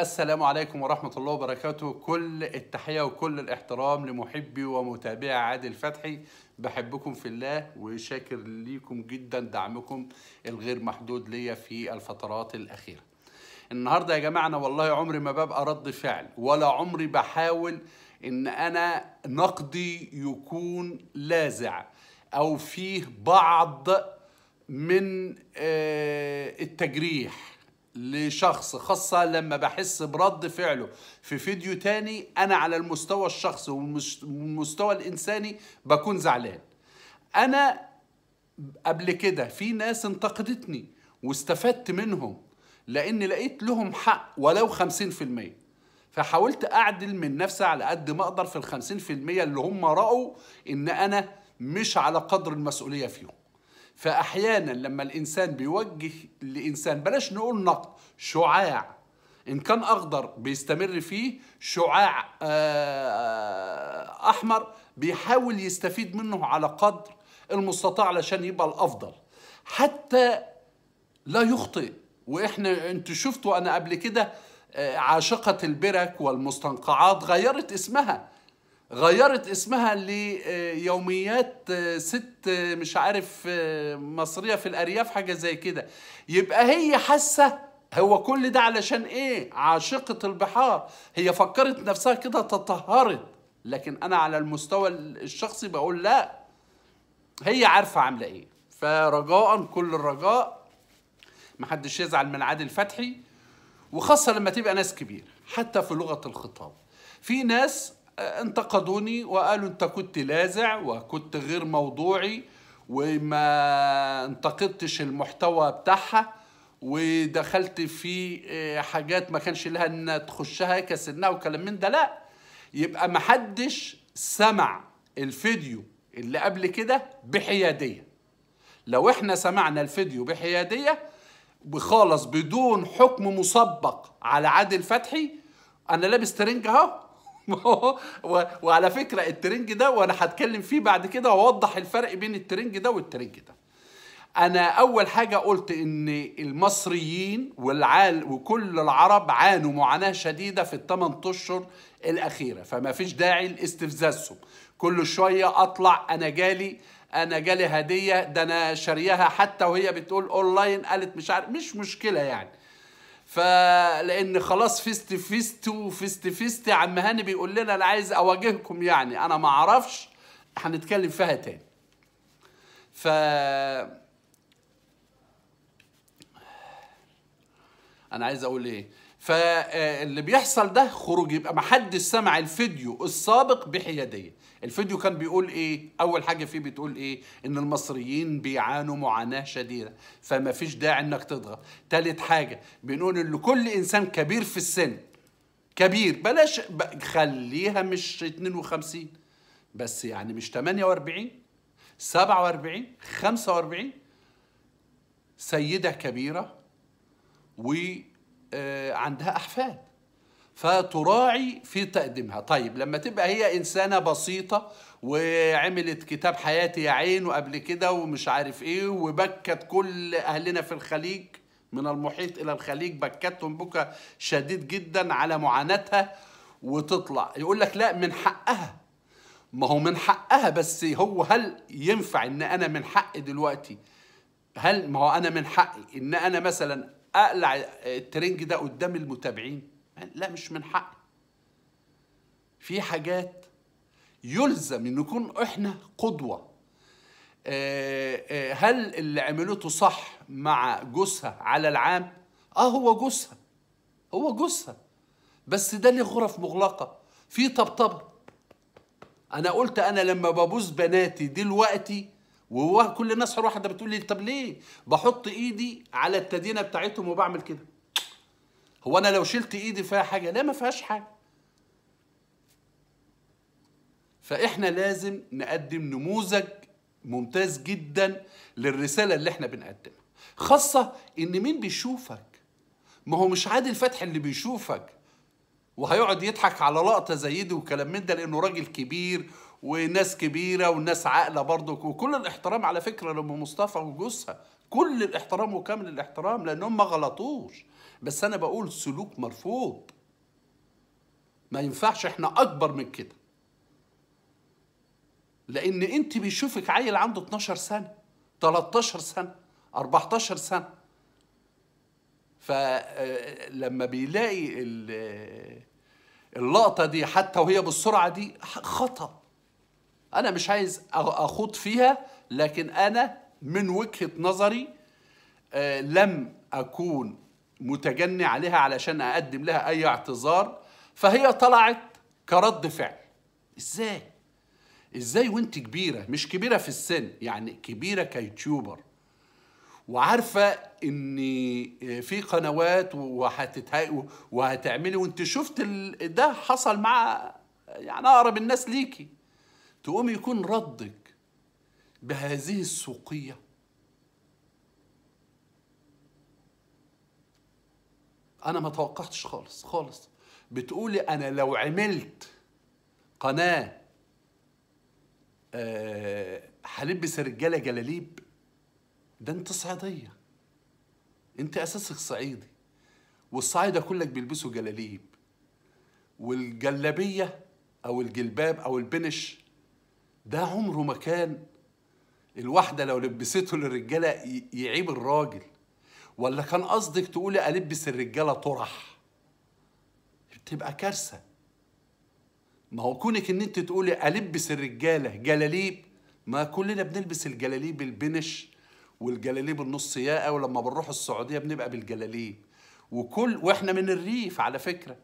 السلام عليكم ورحمة الله وبركاته كل التحية وكل الاحترام لمحبي ومتابعي عادل فتحي بحبكم في الله وشاكر ليكم جدا دعمكم الغير محدود ليا في الفترات الأخيرة النهاردة يا جماعة أنا والله عمري ما ببقى رد فعل ولا عمري بحاول إن أنا نقدي يكون لاذع أو فيه بعض من آه، التجريح لشخص خاصة لما بحس برد فعله في فيديو تاني أنا على المستوى الشخصي والمستوى الإنساني بكون زعلان أنا قبل كده في ناس انتقدتني واستفدت منهم لأن لقيت لهم حق ولو 50% فحاولت أعدل من نفسي على قد ما أقدر في ال 50% اللي هم رأوا إن أنا مش على قدر المسؤولية فيهم فأحيانا لما الإنسان بيوجه لإنسان بلاش نقول نقد شعاع إن كان أخضر بيستمر فيه شعاع آه، آه، أحمر بيحاول يستفيد منه على قدر المستطاع علشان يبقى الأفضل حتى لا يخطئ وإحنا أنتوا شفتوا أنا قبل كده آه، عاشقة البرك والمستنقعات غيرت اسمها غيرت اسمها ليوميات آه، ست آه، مش عارف آه، مصرية في الأرياف حاجة زي كده يبقى هي حاسة هو كل ده علشان ايه عاشقة البحار هي فكرت نفسها كده تطهرت لكن انا على المستوى الشخصي بقول لا هي عارفة عاملة ايه فرجاء كل الرجاء محدش يزعل من عادل فتحي وخاصة لما تبقى ناس كبيرة حتى في لغة الخطاب في ناس انتقدوني وقالوا انت كنت لاذع وكنت غير موضوعي وما انتقدتش المحتوى بتاعها ودخلت في آه، حاجات ما كانش لها ان تخشها كسنها وكلام من ده لا يبقى محدش سمع الفيديو اللي قبل كده بحياديه لو احنا سمعنا الفيديو بحياديه وخالص بدون حكم مسبق على عادل فتحي انا لابس ترنج اهو وعلى فكرة الترنج ده وأنا هتكلم فيه بعد كده وأوضح الفرق بين الترنج ده والترنج ده أنا أول حاجة قلت إن المصريين والعال وكل العرب عانوا معاناة شديدة في الثمان أشهر الأخيرة فما فيش داعي لاستفزازهم كل شوية أطلع أنا جالي أنا جالي هدية ده أنا شاريها حتى وهي بتقول أونلاين قالت مش عارف مش مشكلة يعني فلان خلاص فيست فيست وفيست فيست عم هاني بيقول لنا انا عايز اواجهكم يعني انا ما اعرفش هنتكلم فيها تاني ف انا عايز اقول ايه فاللي بيحصل ده خروج يبقى محدش سمع الفيديو السابق بحياديه الفيديو كان بيقول ايه اول حاجه فيه بتقول ايه ان المصريين بيعانوا معاناه شديده فما فيش داعي انك تضغط ثالث حاجه بنقول ان كل انسان كبير في السن كبير بلاش خليها مش 52 بس يعني مش 48 47 45 سيده كبيره و آه، عندها أحفاد فتراعي في تقديمها طيب لما تبقى هي إنسانة بسيطة وعملت كتاب حياتي يا عين وقبل كده ومش عارف إيه وبكت كل أهلنا في الخليج من المحيط إلى الخليج بكتهم بكى شديد جدا على معاناتها وتطلع يقول لك لا من حقها ما هو من حقها بس هو هل ينفع ان انا من حقي دلوقتي هل ما هو انا من حقي ان انا مثلا اقلع الترنج ده قدام المتابعين يعني لا مش من حقي في حاجات يلزم ان نكون احنا قدوه آه، آه، هل اللي عملته صح مع جوزها على العام اه هو جوزها هو جوزها بس ده ليه غرف مغلقه في طبطبه انا قلت انا لما ببوس بناتي دلوقتي وكل الناس حر واحده بتقول لي طب ليه بحط ايدي على التدينه بتاعتهم وبعمل كده هو انا لو شلت ايدي فيها حاجه لا ما فيهاش حاجه فاحنا لازم نقدم نموذج ممتاز جدا للرساله اللي احنا بنقدمها خاصه ان مين بيشوفك ما هو مش عادل فتحي اللي بيشوفك وهيقعد يضحك على لقطة زي دي وكلام من ده لأنه راجل كبير وناس كبيرة وناس عاقلة برضك وكل الاحترام على فكرة لأم مصطفى وجوزها كل الاحترام وكامل الاحترام لأن هم ما غلطوش بس أنا بقول سلوك مرفوض ما ينفعش احنا أكبر من كده لأن أنت بيشوفك عيل عنده 12 سنة 13 سنة 14 سنة فلما آه، بيلاقي آه، اللقطة دي حتى وهي بالسرعة دي خطأ انا مش عايز اخوض فيها لكن انا من وجهه نظري آه، لم اكون متجني عليها علشان اقدم لها اي اعتذار فهي طلعت كرد فعل ازاي ازاي وانت كبيره مش كبيره في السن يعني كبيره كيوتيوبر وعارفه ان آه، في قنوات وهتتهاي وهتعملي وانت شفت ده حصل مع يعني اقرب الناس ليكي تقوم يكون ردك بهذه السوقية أنا ما توقعتش خالص خالص بتقولي أنا لو عملت قناة هلبس آه، رجالة جلاليب ده أنت صعيدية أنت أساسك صعيدي والصعايدة كلك بيلبسوا جلاليب والجلابية أو الجلباب أو البنش ده عمره ما كان الواحدة لو لبسته للرجالة يعيب الراجل ولا كان قصدك تقولي ألبس الرجالة طرح بتبقى كارثة ما هو كونك إن أنت تقولي ألبس الرجالة جلاليب ما كلنا بنلبس الجلاليب البنش والجلاليب النص ياقة ولما بنروح السعودية بنبقى بالجلاليب وكل واحنا من الريف على فكره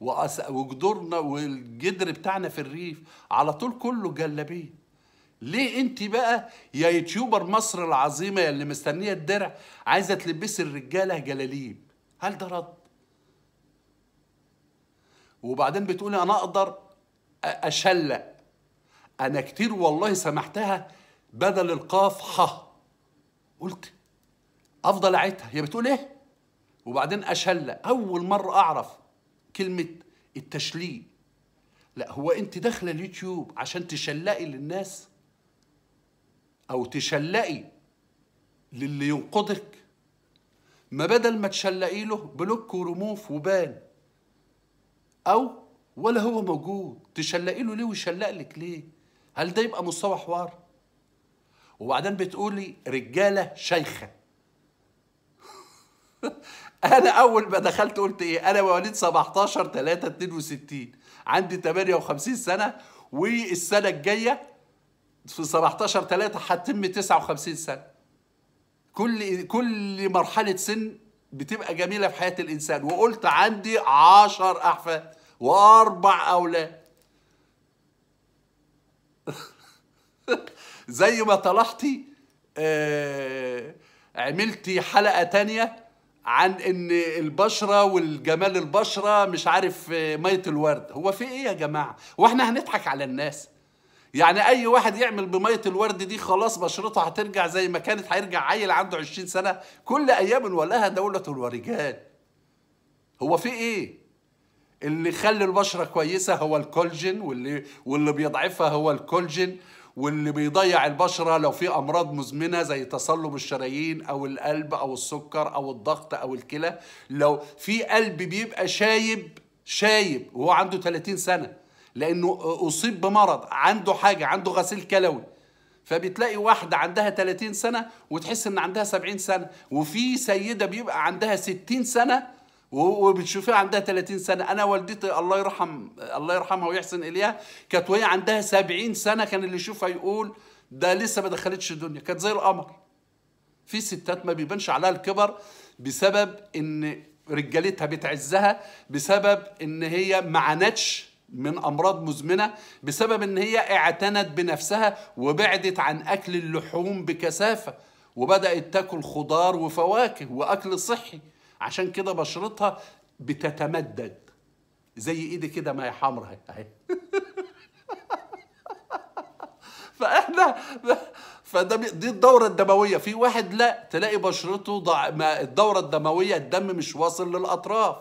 وجدرنا والجدر بتاعنا في الريف على طول كله جلابيه ليه انت بقى يا يوتيوبر مصر العظيمه اللي مستنيه الدرع عايزه تلبسي الرجاله جلاليب هل ده رد وبعدين بتقولي انا اقدر اشلق انا كتير والله سمحتها بدل القاف ح قلت افضل عيتها هي بتقول ايه وبعدين اشلق اول مره اعرف كلمة التشليق لا هو انت داخله اليوتيوب عشان تشلقي للناس او تشلقي للي ينقضك ما بدل ما تشلقي له بلوك ورموف وبان او ولا هو موجود تشلقي له ليه ويشلق لك ليه هل ده يبقى مستوى حوار وبعدين بتقولي رجاله شيخه انا اول ما دخلت قلت ايه انا مواليد 17 3 62 عندي 58 سنه والسنه الجايه في 17 3 هتم 59 سنه كل كل مرحله سن بتبقى جميله في حياه الانسان وقلت عندي 10 احفاد واربع اولاد زي ما طلعتي آه عملتي حلقه تانيه عن ان البشره والجمال البشره مش عارف آه، ميه الورد هو في ايه يا جماعه هو احنا هنضحك على الناس يعني اي واحد يعمل بميه الورد دي خلاص بشرته هترجع زي ما كانت هيرجع عيل عنده 20 سنه كل ايام ولها دوله ورجال هو في ايه اللي خلى البشره كويسه هو الكولجين واللي واللي بيضعفها هو الكولجين واللي بيضيع البشره لو في امراض مزمنه زي تصلب الشرايين او القلب او السكر او الضغط او الكلى لو في قلب بيبقى شايب شايب وهو عنده 30 سنه لانه اصيب بمرض عنده حاجه عنده غسيل كلوي فبتلاقي واحدة عندها 30 سنة وتحس إن عندها 70 سنة وفي سيدة بيبقى عندها 60 سنة وبتشوفيها عندها 30 سنه انا والدتي الله يرحم الله يرحمها ويحسن اليها كانت وهي عندها 70 سنه كان اللي يشوفها يقول ده لسه ما دخلتش الدنيا كانت زي القمر في ستات ما بيبانش عليها الكبر بسبب ان رجالتها بتعزها بسبب ان هي ما عانتش من امراض مزمنه بسبب ان هي اعتنت بنفسها وبعدت عن اكل اللحوم بكثافه وبدات تاكل خضار وفواكه واكل صحي عشان كده بشرتها بتتمدد زي ايدي كده ما هي حمرا اهي فاحنا فده دي الدورة الدموية في واحد لا تلاقي بشرته ضع... ما الدورة الدموية الدم مش واصل للأطراف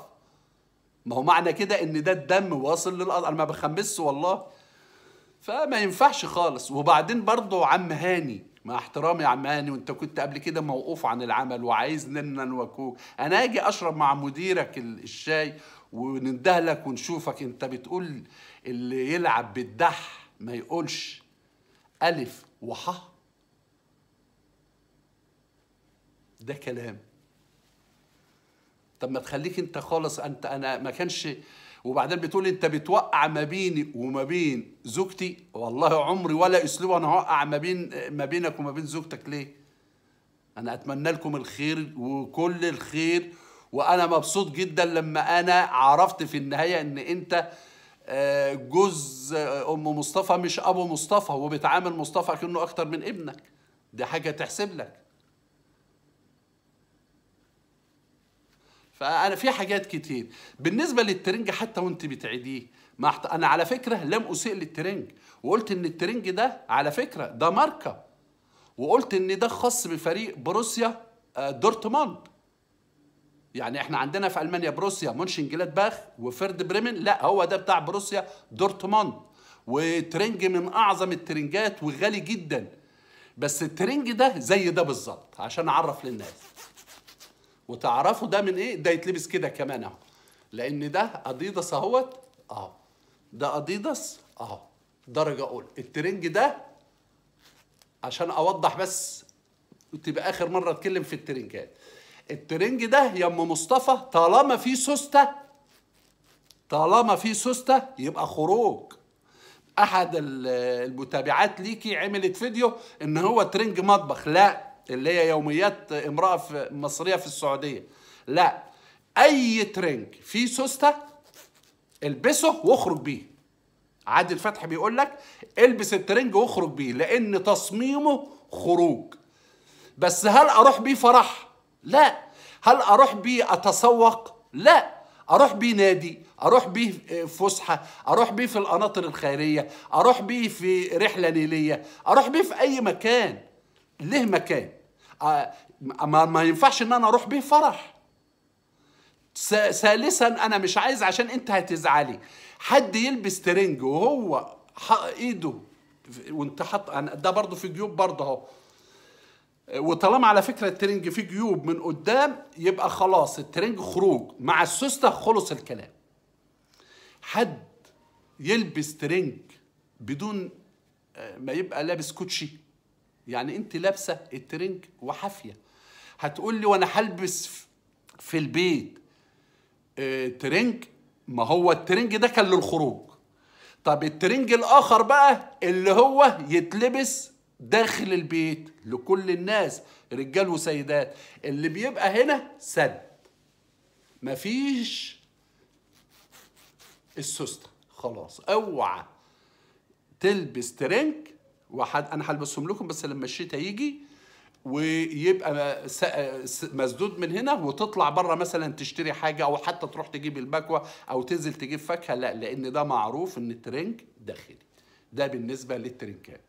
ما هو معنى كده ان ده الدم واصل للأطراف انا ما بخمسه والله فما ينفعش خالص وبعدين برضه عم هاني مع احترامي يا عماني وانت كنت قبل كده موقوف عن العمل وعايز لنا نوكوك انا اجي اشرب مع مديرك الشاي ونندهلك ونشوفك انت بتقول اللي يلعب بالدح ما يقولش ألف وح ده كلام طب ما تخليك انت خالص انت انا ما كانش وبعدين بتقول انت بتوقع ما بيني وما بين زوجتي والله عمري ولا اسلوب انا هوقع ما بين ما بينك وما بين زوجتك ليه انا اتمنى لكم الخير وكل الخير وانا مبسوط جدا لما انا عرفت في النهايه ان انت آه، جوز آه، ام مصطفى مش ابو مصطفى وبتعامل مصطفى كانه اكتر من ابنك دي حاجه تحسب لك فانا في حاجات كتير بالنسبه للترنج حتى وانت بتعيديه ما حت... انا على فكره لم اسيء للترنج وقلت ان الترنج ده على فكره ده ماركه وقلت ان ده خاص بفريق بروسيا آه، دورتموند يعني احنا عندنا في المانيا بروسيا مونشن جلادباخ وفيرد بريمن لا هو ده بتاع بروسيا دورتموند وترنج من اعظم الترنجات وغالي جدا بس الترنج ده زي ده بالظبط عشان اعرف للناس وتعرفوا ده من ايه ده يتلبس كده كمان اهو لان ده اديداس اهوت اهو ده اديداس اهو درجه اولى الترنج ده عشان اوضح بس تبقى اخر مره اتكلم في الترنجات الترنج ده يا ام مصطفى طالما في سوسته طالما في سوسته يبقى خروج احد المتابعات ليكي عملت فيديو ان هو ترنج مطبخ لا اللي هي يوميات امرأة في مصرية في السعودية لا أي ترنج فيه سوستة البسه واخرج بيه عادل فتحي بيقول لك البس الترنج واخرج بيه لأن تصميمه خروج بس هل أروح بيه فرح؟ لا هل أروح بيه أتسوق؟ لا اروح بيه نادي اروح بيه فسحه اروح بيه في القناطر الخيريه اروح بيه في رحله نيليه اروح بيه في اي مكان ليه مكان آه، ما ينفعش ان انا اروح بيه فرح ثالثا انا مش عايز عشان انت هتزعلي حد يلبس ترنج وهو ايده وانت حط ده برضه في جيوب برضه اهو وطالما على فكره الترنج في جيوب من قدام يبقى خلاص الترنج خروج مع السوسته خلص الكلام حد يلبس ترنج بدون آه، ما يبقى لابس كوتشي يعني انت لابسه الترنج وحافيه هتقول لي وانا هلبس في البيت اه ترنج ما هو الترنج ده كان للخروج طب الترنج الاخر بقى اللي هو يتلبس داخل البيت لكل الناس رجال وسيدات اللي بيبقى هنا سد مفيش السوستة خلاص اوعى تلبس ترنج وحد انا هلبسهم لكم بس لما الشتاء يجي ويبقى مسدود من هنا وتطلع بره مثلا تشتري حاجه او حتى تروح تجيب البكوه او تنزل تجيب فاكهه لا لان ده معروف ان الترنك داخلي ده بالنسبه للترنكات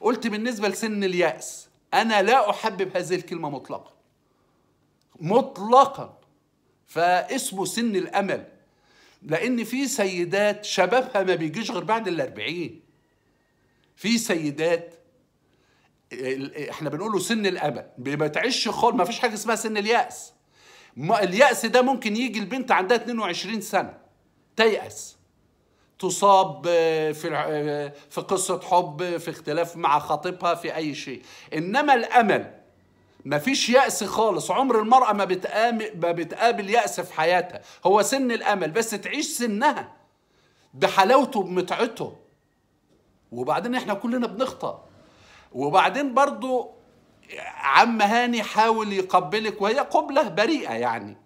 قلت بالنسبه لسن الياس انا لا احبب هذه الكلمه مطلقا مطلقا فاسمه سن الامل لان في سيدات شبابها ما بيجيش غير بعد الاربعين في سيدات احنا بنقوله سن الأبى ما تعيش خالص ما فيش حاجة اسمها سن اليأس اليأس ده ممكن يجي البنت عندها 22 سنة تيأس تصاب في في قصة حب في اختلاف مع خطيبها في أي شيء إنما الأمل ما فيش يأس خالص عمر المرأة ما بتقابل, ما بتقابل يأس في حياتها هو سن الأمل بس تعيش سنها بحلاوته بمتعته وبعدين احنا كلنا بنخطأ وبعدين برضو عم هاني حاول يقبلك وهي قبلة بريئة يعني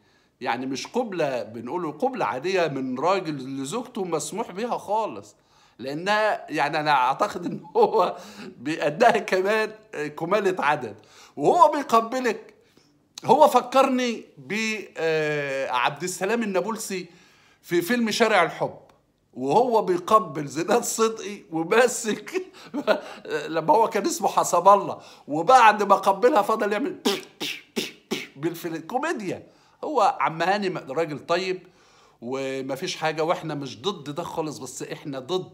يعني مش قبلة بنقوله قبلة عادية من راجل لزوجته مسموح بها خالص لأنها يعني أنا أعتقد إن هو بيأداها كمان كمالة عدد وهو بيقبلك هو فكرني بعبد آه، السلام النابلسي في فيلم شارع الحب وهو بيقبل زيدان صدقي وماسك لما هو كان اسمه حسب الله وبعد ما قبلها فضل يعمل بالكوميديا هو عم هاني راجل طيب ومفيش حاجه واحنا مش ضد ده خالص بس احنا ضد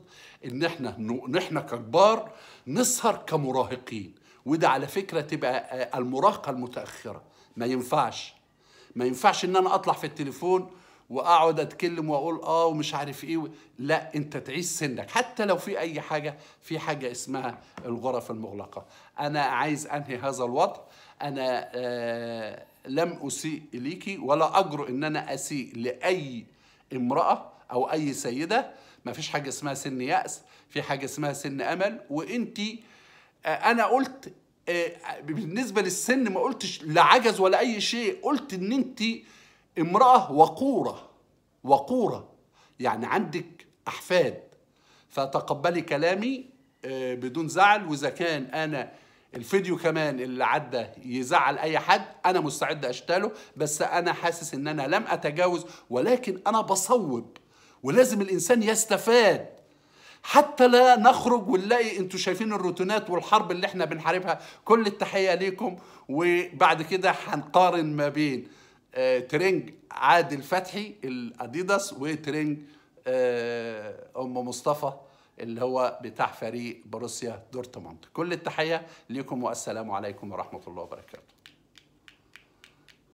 ان احنا ان احنا ككبار نسهر كمراهقين وده على فكره تبقى المراهقه المتاخره ما ينفعش ما ينفعش ان انا اطلع في التليفون واقعد اتكلم واقول اه ومش عارف ايه و... لا انت تعيش سنك حتى لو في اي حاجه في حاجه اسمها الغرف المغلقه انا عايز انهي هذا الوضع انا آه لم اسيء اليكي ولا اجرؤ ان انا اسيء لاي امراه او اي سيده ما فيش حاجه اسمها سن ياس في حاجه اسمها سن امل وانت آه انا قلت آه بالنسبه للسن ما قلتش لا عجز ولا اي شيء قلت ان انت امرأة وقورة وقورة يعني عندك أحفاد فتقبلي كلامي آه، بدون زعل وإذا كان أنا الفيديو كمان اللي عدى يزعل اي حد انا مستعد اشتاله بس انا حاسس ان انا لم اتجاوز ولكن انا بصوب ولازم الانسان يستفاد حتى لا نخرج ونلاقي انتوا شايفين الروتينات والحرب اللي احنا بنحاربها كل التحيه ليكم وبعد كده هنقارن ما بين ترنج عادل فتحي الاديداس وترنج آه، ام مصطفى اللي هو بتاع فريق بروسيا دورتموند كل التحيه ليكم والسلام عليكم ورحمه الله وبركاته